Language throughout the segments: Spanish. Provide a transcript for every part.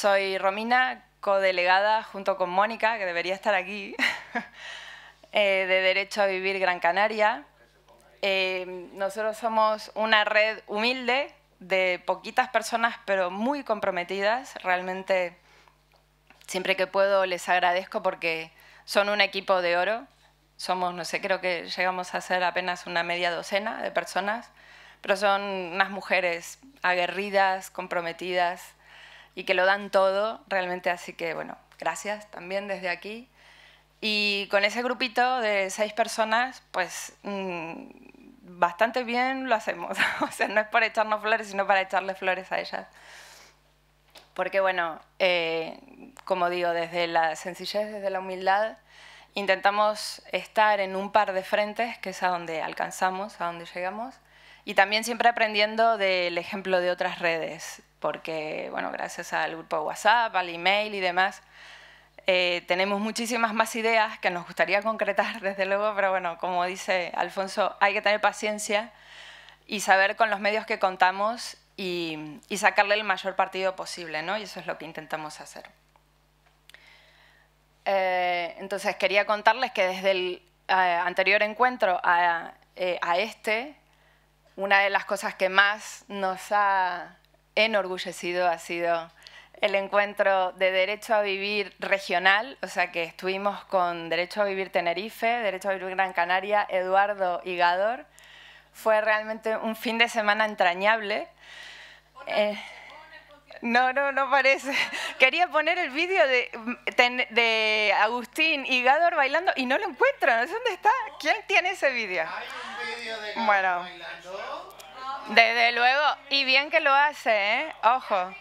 Soy Romina, codelegada junto con Mónica, que debería estar aquí, eh, de Derecho a Vivir Gran Canaria. Eh, nosotros somos una red humilde de poquitas personas, pero muy comprometidas. Realmente, siempre que puedo, les agradezco porque son un equipo de oro. Somos, no sé, creo que llegamos a ser apenas una media docena de personas, pero son unas mujeres aguerridas, comprometidas, y que lo dan todo realmente, así que bueno, gracias también desde aquí. Y con ese grupito de seis personas, pues mm, bastante bien lo hacemos. o sea, no es por echarnos flores, sino para echarle flores a ellas. Porque bueno, eh, como digo, desde la sencillez, desde la humildad, intentamos estar en un par de frentes, que es a donde alcanzamos, a donde llegamos, y también siempre aprendiendo del ejemplo de otras redes, porque, bueno, gracias al grupo WhatsApp, al email y demás, eh, tenemos muchísimas más ideas que nos gustaría concretar, desde luego, pero bueno, como dice Alfonso, hay que tener paciencia y saber con los medios que contamos y, sacarle el mayor partido posible, ¿no? Y eso es lo que intentamos hacer. Eh, entonces, quería contarles que desde el eh, anterior encuentro a, a este, una de las cosas que más nos ha enorgullecido ha sido el encuentro de Derecho a Vivir regional, o sea que estuvimos con Derecho a Vivir Tenerife, Derecho a Vivir Gran Canaria, Eduardo y Gador. Fue realmente un fin de semana entrañable. Eh, no, no, no parece. Quería poner el vídeo de, de, Agustín y Gador bailando y no lo encuentro. ¿Dónde está? ¿Quién tiene ese vídeo? bueno. Desde luego, y bien que lo hace, ¿eh? Ojo.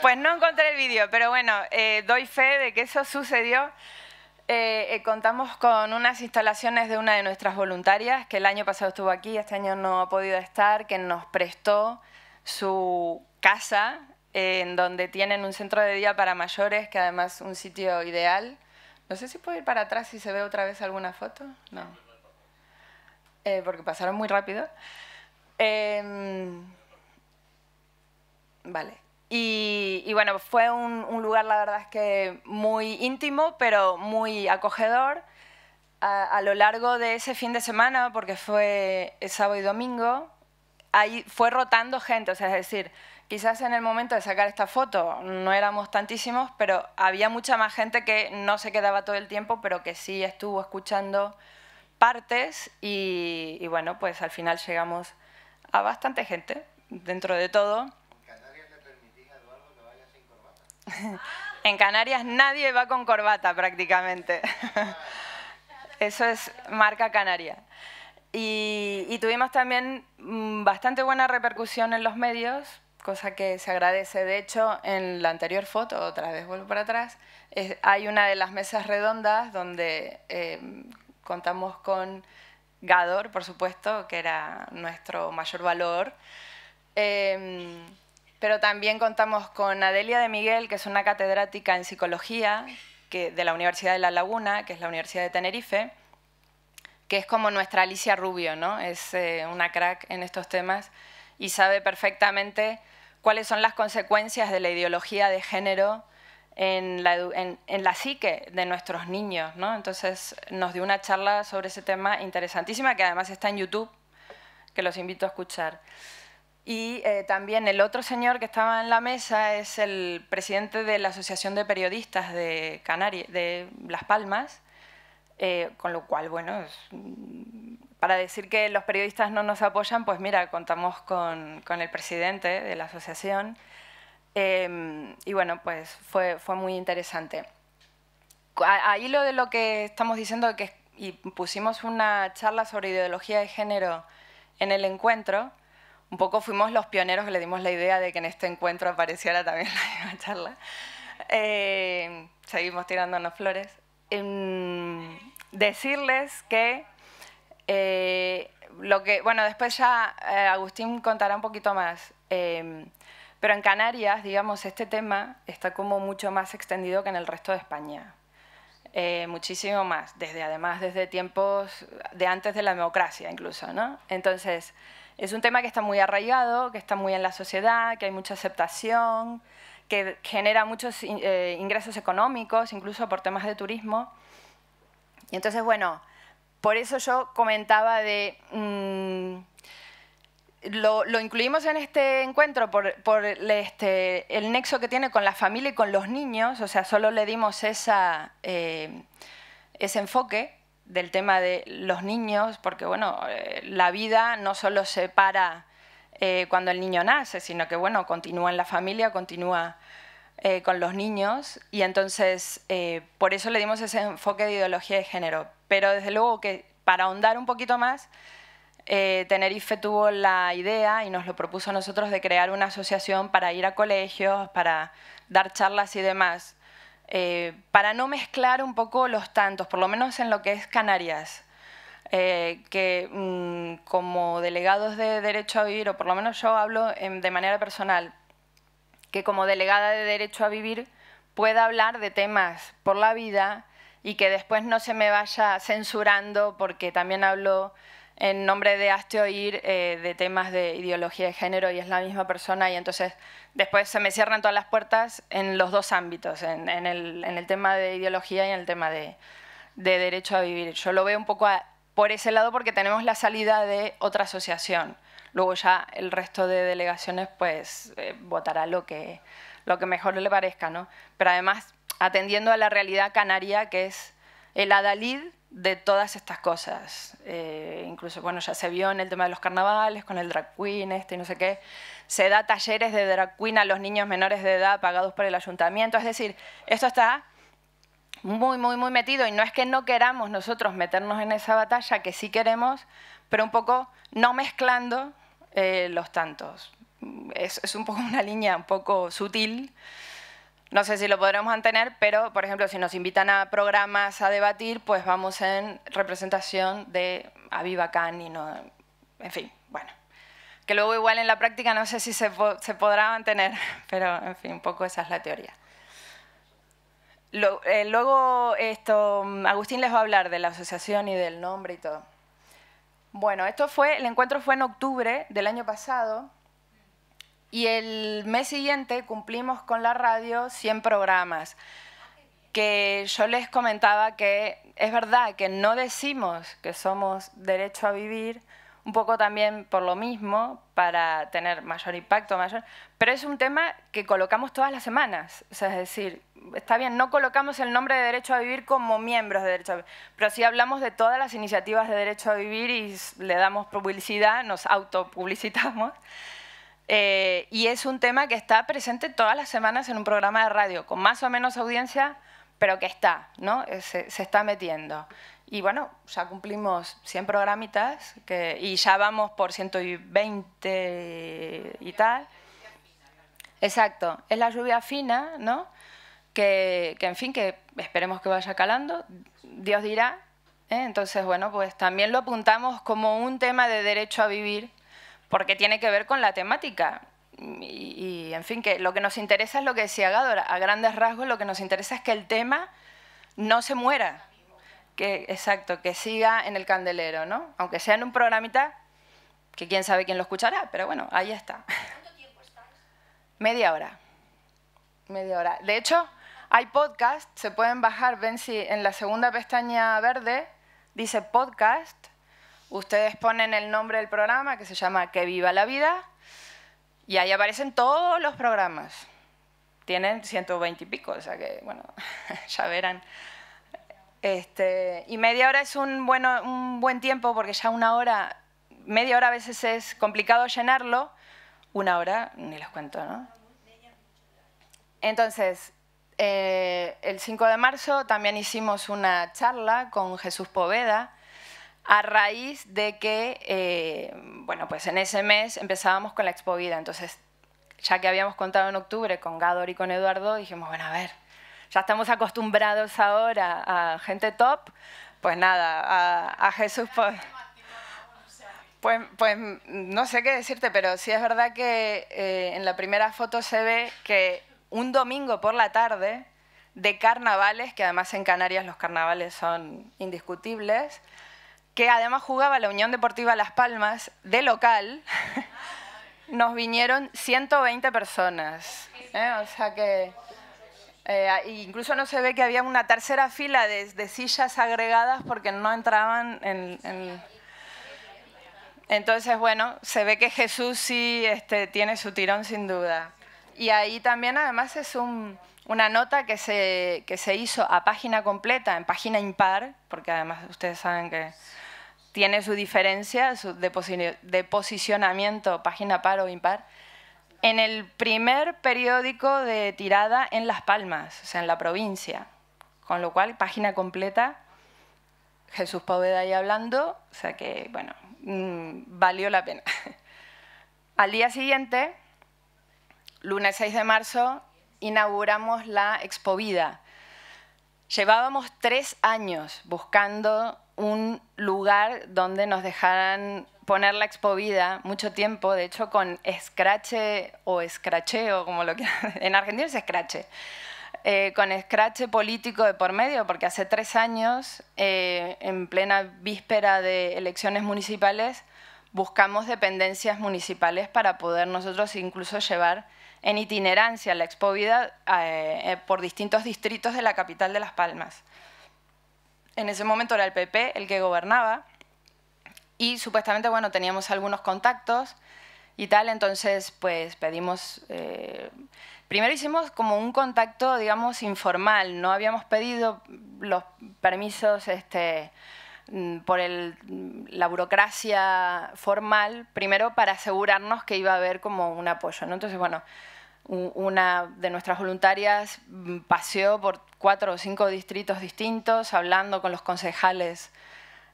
Pues no encontré el vídeo, pero bueno, eh, doy fe de que eso sucedió. Eh, eh, contamos con unas instalaciones de una de nuestras voluntarias, que el año pasado estuvo aquí, este año no ha podido estar, que nos prestó su casa, en donde tienen un centro de día para mayores, que además es un sitio ideal. No sé si puedo ir para atrás y se ve otra vez alguna foto. No. Eh, porque pasaron muy rápido. Em, vale. Y, bueno, fue un, lugar, la verdad es que muy íntimo, pero muy acogedor. A, lo largo de ese fin de semana, porque fue sábado y domingo, ahí fue rotando gente, o sea, es decir, quizás en el momento de sacar esta foto no éramos tantísimos, pero había mucha más gente que no se quedaba todo el tiempo, pero que sí estuvo escuchando partes y, bueno, pues al final llegamos a bastante gente dentro de todo. ¿En Canarias nadie va con corbata prácticamente. Eso es marca canaria. Y, tuvimos también mm, bastante buena repercusión en los medios, cosa que se agradece. De hecho, en la anterior foto, otra vez vuelvo para atrás, hay una de las mesas redondas donde eh, contamos con Gador, por supuesto, que era nuestro mayor valor. Em, pero también contamos con Adelia de Miguel, que es una catedrática en psicología de la Universidad de La Laguna, que es la Universidad de Tenerife, que es como nuestra Alicia Rubio, ¿no? Es eh, una crack en estos temas y sabe perfectamente cuáles son las consecuencias de la ideología de género en la, psique de nuestros niños. ¿no? Entonces nos dio una charla sobre ese tema interesantísima que además está en YouTube, que los invito a escuchar. Y eh, también el otro señor que estaba en la mesa es el presidente de la Asociación de Periodistas de de Las Palmas, eh, con lo cual, bueno, para decir que los periodistas no nos apoyan, pues mira, contamos con, con el presidente de la asociación Em, y bueno, pues fue, fue muy interesante. Ahí lo de lo que estamos diciendo, que, y pusimos una charla sobre ideología de género en el encuentro, un poco fuimos los pioneros que le dimos la idea de que en este encuentro apareciera también la misma charla. Eh, seguimos tirándonos flores. Em, decirles que eh, lo que, bueno, después ya eh, Agustín contará un poquito más. Pero en Canarias, digamos, este tema está como mucho más extendido que en el resto de España. Eh, muchísimo más, desde además desde tiempos de antes de la democracia incluso, ¿no? Entonces, es un tema que está muy arraigado, que está muy en la sociedad, que hay mucha aceptación, que genera muchos eh, ingresos económicos, incluso por temas de turismo. Y entonces, bueno, por eso yo comentaba de... Mm, lo, incluimos en este encuentro por, este, el nexo que tiene con la familia y con los niños, o sea, solo le dimos eh, ese enfoque del tema de los niños, porque bueno, eh, la vida no solo se para eh, cuando el niño nace, sino que bueno, continúa en la familia, continúa con los niños, y entonces por eso le dimos ese enfoque de ideología de género. Pero desde luego que para ahondar un poquito más, eh, Tenerife tuvo la idea y nos lo propuso a nosotros de crear una asociación para ir a colegios, para dar charlas y demás, eh, para no mezclar un poco los tantos, por lo menos en lo que es Canarias. Eh, que mm, como delegados de derecho a vivir, o por lo menos yo hablo de manera personal, que como delegada de derecho a vivir pueda hablar de temas por la vida y que después no se me vaya censurando porque también hablo en nombre de Asteo Oír, eh, de temas de ideología de género y es la misma persona y entonces después se me cierran todas las puertas en los dos ámbitos, en, el, tema de ideología y en el tema de, derecho a vivir. Yo lo veo un poco por ese lado porque tenemos la salida de otra asociación. Luego ya el resto de delegaciones pues eh, votará lo que, lo que mejor le parezca, ¿no? Pero además atendiendo a la realidad canaria que es el adalid de todas estas cosas. Eh, incluso, bueno, ya se vio en el tema de los carnavales, con el drag queen, este y no sé qué. Se da talleres de drag queen a los niños menores de edad pagados por el ayuntamiento. Es decir, esto está muy, muy, muy metido. Y no es que no queramos nosotros meternos en esa batalla, que sí queremos, pero un poco no mezclando eh, los tantos. Es, es, un poco una línea un poco sutil, no sé si lo podremos mantener, pero, por ejemplo, si nos invitan a programas a debatir, pues vamos en representación de Aviva y no... En fin, bueno. Que luego igual en la práctica no sé si se, podrá mantener, pero, en fin, un poco esa es la teoría. Eh, luego, esto, Agustín les va a hablar de la asociación y del nombre y todo. Bueno, esto fue, el encuentro fue en octubre del año pasado, y el mes siguiente cumplimos con la radio 100 programas, que yo les comentaba que es verdad que no decimos que somos derecho a vivir, un poco también por lo mismo, para tener mayor impacto, mayor, pero es un tema que colocamos todas las semanas, o sea, es decir, está bien, no colocamos el nombre de derecho a vivir como miembros de derecho a vivir, pero sí hablamos de todas las iniciativas de derecho a vivir y le damos publicidad, nos autopublicitamos. Eh, y es un tema que está presente todas las semanas en un programa de radio, con más o menos audiencia, pero que está, ¿no? Eh, se, está metiendo. Y bueno, ya cumplimos 100 programitas que, y ya vamos por 120 y tal. Exacto, es la lluvia fina, ¿no? Que, que en fin, que esperemos que vaya calando, Dios dirá. ¿eh? Entonces, bueno, pues también lo apuntamos como un tema de derecho a vivir porque tiene que ver con la temática. Y, en fin, que lo que nos interesa es lo que decía Gadora. a grandes rasgos lo que nos interesa es que el tema no se muera, que, exacto, que siga en el candelero, ¿no? Aunque sea en un programita que quién sabe quién lo escuchará, pero bueno, ahí está. ¿Cuánto tiempo estás? Media hora. Media hora. De hecho, hay podcasts, se pueden bajar, ven si en la segunda pestaña verde dice podcast, ustedes ponen el nombre del programa que se llama Que viva la vida y ahí aparecen todos los programas. Tienen 120 y pico, o sea que, bueno, ya verán. Este, y media hora es un, bueno, un buen tiempo porque ya una hora, media hora a veces es complicado llenarlo, una hora ni los cuento, ¿no? Entonces, eh, el 5 de marzo también hicimos una charla con Jesús Poveda, a raíz de que, eh, bueno, pues en ese mes empezábamos con la Expo Vida. Entonces, ya que habíamos contado en octubre con Gador y con Eduardo, dijimos, bueno, a ver, ya estamos acostumbrados ahora a gente top, pues nada, a, Jesús... Pues, pues, no sé qué decirte, pero sí es verdad que eh, en la primera foto se ve que un domingo por la tarde de carnavales, que además en Canarias los carnavales son indiscutibles, que además jugaba la Unión Deportiva Las Palmas de local, nos vinieron 120 personas. ¿eh? O sea que eh, e incluso no se ve que había una tercera fila de, sillas agregadas porque no entraban en, Entonces, bueno, se ve que Jesús sí este, tiene su tirón sin duda. Y ahí también además es una nota que se, hizo a página completa, en página impar, porque además ustedes saben que tiene su diferencia su de, posicionamiento, página par o impar, en el primer periódico de tirada en Las Palmas, o sea, en la provincia. Con lo cual, página completa, Jesús Poveda ahí hablando, o sea que, bueno, mm, valió la pena. Al día siguiente, lunes 6 de marzo, inauguramos la Expovida. Llevábamos tres años buscando un lugar donde nos dejaran poner la Expovida. Vida, mucho tiempo, de hecho con escrache o escracheo, como lo que en Argentina es escrache, eh, con escrache político de por medio, porque hace tres años, eh, en plena víspera de elecciones municipales, buscamos dependencias municipales para poder nosotros incluso llevar en itinerancia la expóvida eh, eh, por distintos distritos de la capital de Las Palmas. En ese momento era el PP el que gobernaba y supuestamente bueno, teníamos algunos contactos y tal, entonces pues pedimos... Eh, primero hicimos como un contacto, digamos, informal, no habíamos pedido los permisos... Este, Mm, por mm, la burocracia formal, primero para asegurarnos que iba a haber como un apoyo. Entonces, bueno, una de nuestras voluntarias mm, paseó por cuatro o cinco distritos distintos, hablando con los concejales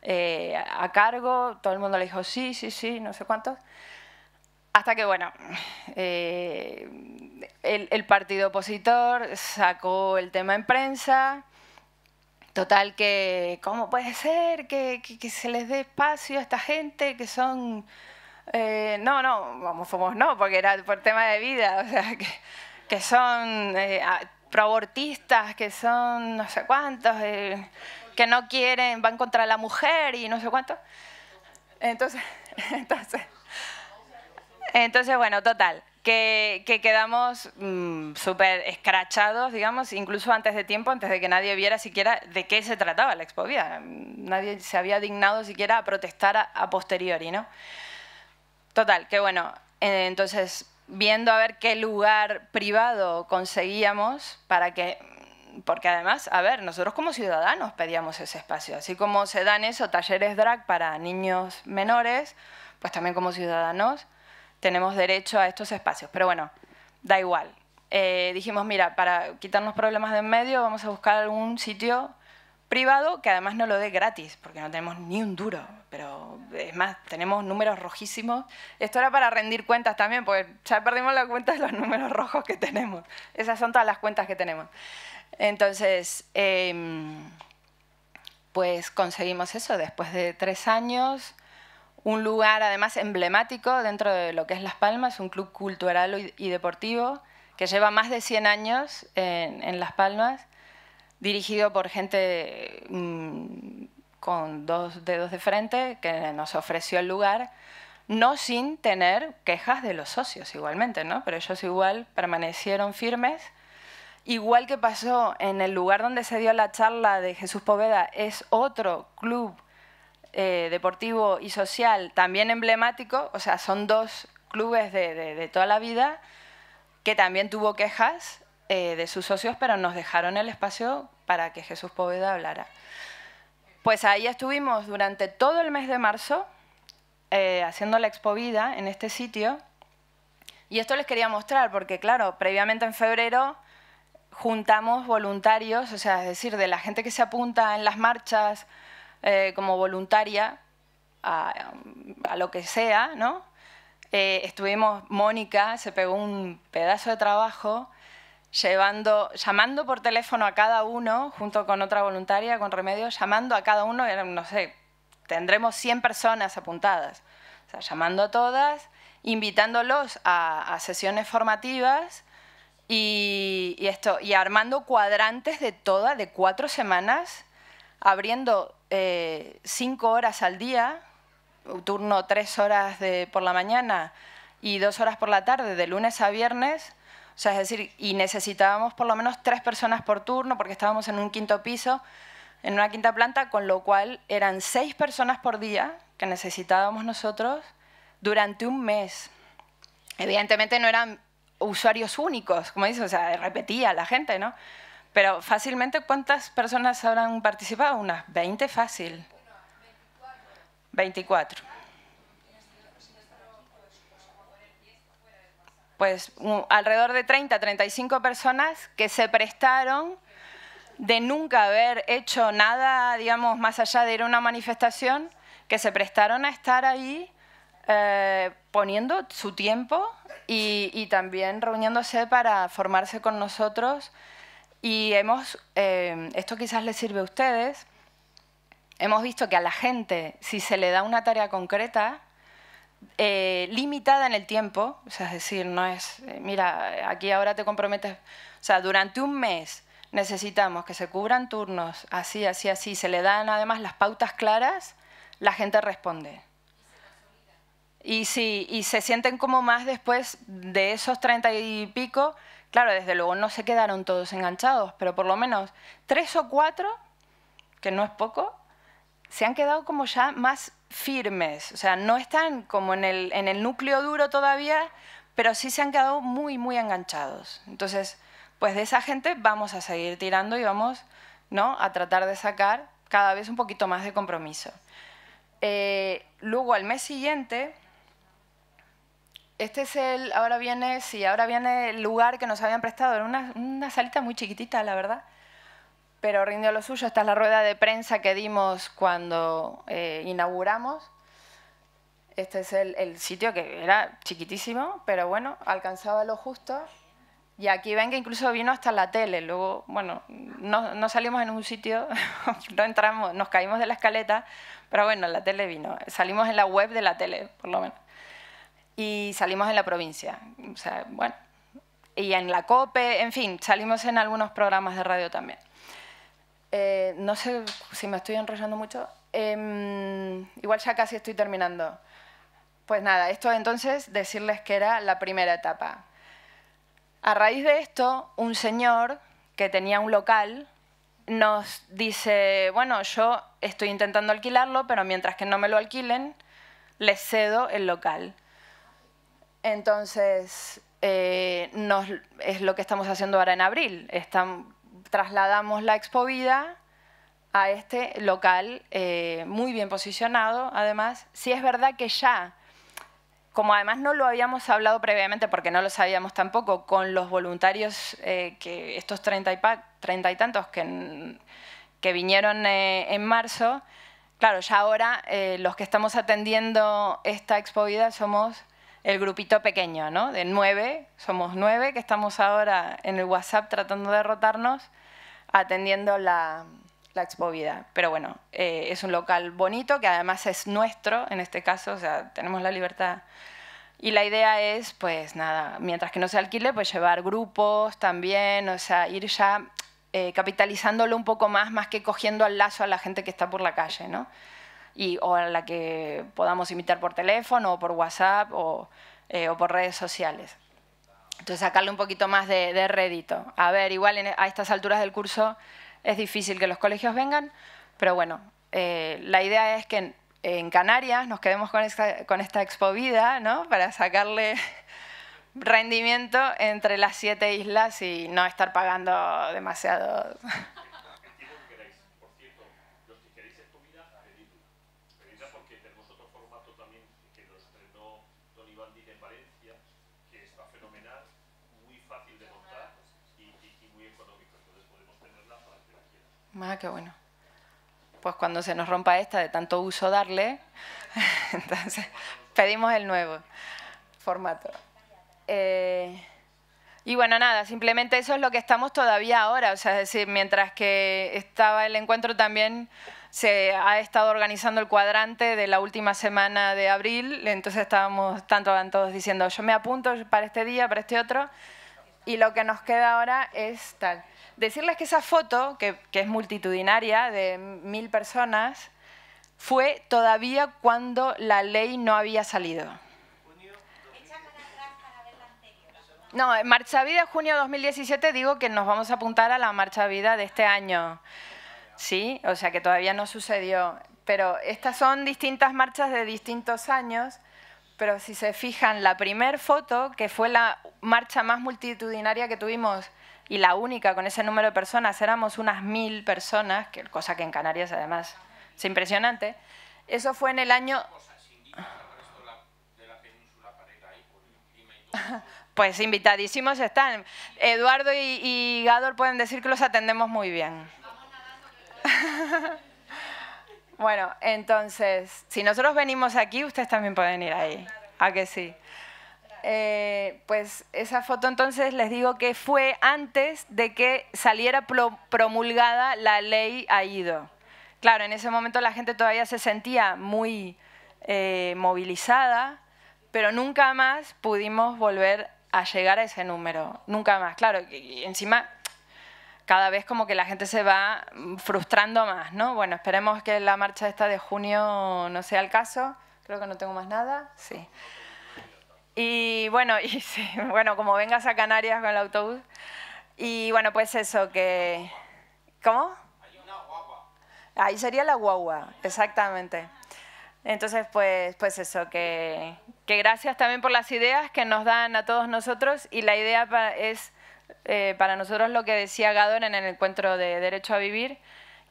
eh, a cargo, todo el mundo le dijo sí, sí, sí, no sé cuántos. Hasta que, bueno, eh, el partido opositor sacó el tema en prensa, Total que, ¿cómo puede ser que, se les dé espacio a esta gente que son... Eh, no, no, vamos, fomos no, porque era por tema de vida, o sea, que, que son eh, proabortistas, que son no sé cuántos, eh, que no quieren, van contra la mujer y no sé cuántos. Entonces, entonces, entonces, bueno, total, que, quedamos mm, súper escrachados, digamos, incluso antes de tiempo, antes de que nadie viera siquiera de qué se trataba la expovida. Nadie se había dignado siquiera a protestar a, posteriori, ¿no? Total, que bueno, eh, entonces viendo a ver qué lugar privado conseguíamos para que porque además, a ver, nosotros como ciudadanos pedíamos ese espacio, así como se dan eso, talleres drag para niños menores, pues también como ciudadanos tenemos derecho a estos espacios. Pero bueno, da igual. Eh, dijimos, mira, para quitarnos problemas de en medio vamos a buscar algún sitio privado que además no lo dé gratis, porque no tenemos ni un duro. Pero es más, tenemos números rojísimos. Esto era para rendir cuentas también, porque ya perdimos la cuenta de los números rojos que tenemos. Esas son todas las cuentas que tenemos. Entonces, em, pues conseguimos eso después de tres años un lugar además emblemático dentro de lo que es Las Palmas, un club cultural y deportivo que lleva más de 100 años en, Las Palmas, dirigido por gente mm, con dos dedos de frente que nos ofreció el lugar, no sin tener quejas de los socios igualmente, ¿no? pero ellos igual permanecieron firmes. Igual que pasó en el lugar donde se dio la charla de Jesús Poveda, es otro club eh, deportivo y social también emblemático, o sea, son dos clubes de, toda la vida que también tuvo quejas eh, de sus socios, pero nos dejaron el espacio para que Jesús Poveda hablara. Pues ahí estuvimos durante todo el mes de marzo eh, haciendo la Expo Vida en este sitio. Y esto les quería mostrar porque, claro, previamente en febrero juntamos voluntarios, o sea, es decir, de la gente que se apunta en las marchas, eh, como voluntaria a, lo que sea, ¿no? Eh, estuvimos, Mónica se pegó un pedazo de trabajo llevando, llamando por teléfono a cada uno, junto con otra voluntaria, con Remedio, llamando a cada uno, no sé, tendremos 100 personas apuntadas, o sea, llamando a todas, invitándolos a, sesiones formativas y, y, esto, y armando cuadrantes de todas, de cuatro semanas, abriendo eh, cinco horas al día, turno tres horas por la mañana y dos horas por la tarde, de lunes a viernes. O sea, es decir, y necesitábamos por lo menos tres personas por turno porque estábamos en un quinto piso, en una quinta planta, con lo cual eran seis personas por día que necesitábamos nosotros durante un mes. Evidentemente no eran usuarios únicos, como dices, o sea, repetía la gente, ¿no? Pero fácilmente, ¿cuántas personas habrán participado? Unas 20 fácil. 24. Pues alrededor de 30, 35 personas que se prestaron de nunca haber hecho nada, digamos, más allá de ir a una manifestación, que se prestaron a estar ahí eh, poniendo su tiempo y, y también reuniéndose para formarse con nosotros y hemos, em, esto quizás les sirve a ustedes, hemos visto que a la gente, si se le da una tarea concreta, eh, limitada en el tiempo, sea, es decir, no es, eh, mira, aquí ahora te comprometes, o sea, durante un mes necesitamos que se cubran turnos así, así, así, se le dan además las pautas claras, la gente responde. Y, sí, y se sienten como más después de esos treinta y pico, Claro, desde luego no se quedaron todos enganchados, pero por lo menos tres o cuatro, que no es poco, se han quedado como ya más firmes. O sea, no están como en el, núcleo duro todavía, pero sí se han quedado muy, muy enganchados. Entonces, pues de esa gente vamos a seguir tirando y vamos ¿no? a tratar de sacar cada vez un poquito más de compromiso. Eh, luego, al mes siguiente, este es el, ahora viene, sí, ahora viene el lugar que nos habían prestado. Era una, salita muy chiquitita, la verdad, pero rindió lo suyo. Esta es la rueda de prensa que dimos cuando eh, inauguramos. Este es el, sitio que era chiquitísimo, pero bueno, alcanzaba lo justo. Y aquí ven que incluso vino hasta la tele. Luego, bueno, no, no salimos en un sitio, no entramos, nos caímos de la escaleta, pero bueno, la tele vino. Salimos en la web de la tele, por lo menos y salimos en la provincia. O sea, bueno, y en la COPE, en fin, salimos en algunos programas de radio también. Eh, no sé si me estoy enrollando mucho. Em, igual ya casi estoy terminando. Pues nada, esto entonces decirles que era la primera etapa. A raíz de esto, un señor que tenía un local nos dice, bueno, yo estoy intentando alquilarlo, pero mientras que no me lo alquilen, les cedo el local. Entonces, eh, es lo que estamos haciendo ahora en abril. trasladamos la Expo Vida a este local eh, muy bien posicionado, además. Sí es verdad que ya, como además no lo habíamos hablado previamente porque no lo sabíamos tampoco, con los voluntarios, eh, que estos treinta y, tantos que, vinieron en marzo, claro, ya ahora los que estamos atendiendo esta expovida somos el grupito pequeño, ¿no? De nueve, somos nueve que estamos ahora en el WhatsApp tratando de rotarnos, atendiendo la, la vida. Pero bueno, eh, es un local bonito que además es nuestro en este caso, o sea, tenemos la libertad. Y la idea es, pues nada, mientras que no se alquile, pues llevar grupos también, o sea, ir ya eh, capitalizándolo un poco más, más que cogiendo al lazo a la gente que está por la calle, ¿no? o a la que podamos invitar por teléfono o por WhatsApp eh, o, por redes sociales. Entonces, sacarle un poquito más de, de rédito. A ver, igual a estas alturas del curso es difícil que los colegios vengan, pero bueno, eh, la idea es que en, Canarias nos quedemos con esta, con esta Expo Vida, ¿no? Para sacarle rendimiento entre las siete islas y no estar pagando demasiado Más ah, bueno. Pues cuando se nos rompa esta de tanto uso darle, entonces pedimos el nuevo formato. Eh, y bueno, nada, simplemente eso es lo que estamos todavía ahora. O sea, es decir, mientras que estaba el encuentro también se ha estado organizando el cuadrante de la última semana de abril, entonces estábamos tanto todos diciendo, yo me apunto para este día, para este otro, y lo que nos queda ahora es tal decirles que esa foto, que, es multitudinaria, de mil personas, fue todavía cuando la ley no había salido. No, en Marcha Vida junio 2017 digo que nos vamos a apuntar a la Marcha Vida de este año. Sí, o sea que todavía no sucedió. Pero estas son distintas marchas de distintos años, pero si se fijan, la primer foto, que fue la marcha más multitudinaria que tuvimos y la única con ese número de personas, éramos unas mil personas, que, cosa que en Canarias además es impresionante. Eso fue en el año... Pues invitadísimos están. Eduardo y, y, Gador pueden decir que los atendemos muy bien. bueno, entonces, si nosotros venimos aquí, ustedes también pueden ir ahí. ¿A que sí? Eh, pues esa foto entonces les digo que fue antes de que saliera promulgada la ley AIDO. Claro, en ese momento la gente todavía se sentía muy eh, movilizada, pero nunca más pudimos volver a llegar a ese número, nunca más. Claro, y encima cada vez como que la gente se va frustrando más, ¿no? Bueno, esperemos que la marcha esta de junio no sea el caso. Creo que no tengo más nada. Sí. Y bueno, y bueno, como vengas a Canarias con el autobús. Y bueno, pues eso, que... ¿Cómo? Ahí sería la guagua, exactamente. Entonces, pues, pues eso, que, gracias también por las ideas que nos dan a todos nosotros y la idea es eh, para nosotros lo que decía Gador en el encuentro de Derecho a Vivir,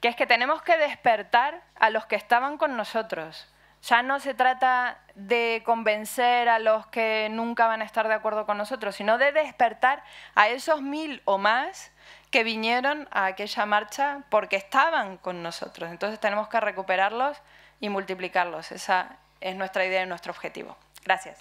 que es que tenemos que despertar a los que estaban con nosotros. Ya no se trata de convencer a los que nunca van a estar de acuerdo con nosotros, sino de despertar a esos mil o más que vinieron a aquella marcha porque estaban con nosotros. Entonces tenemos que recuperarlos y multiplicarlos. Esa es nuestra idea y nuestro objetivo. Gracias.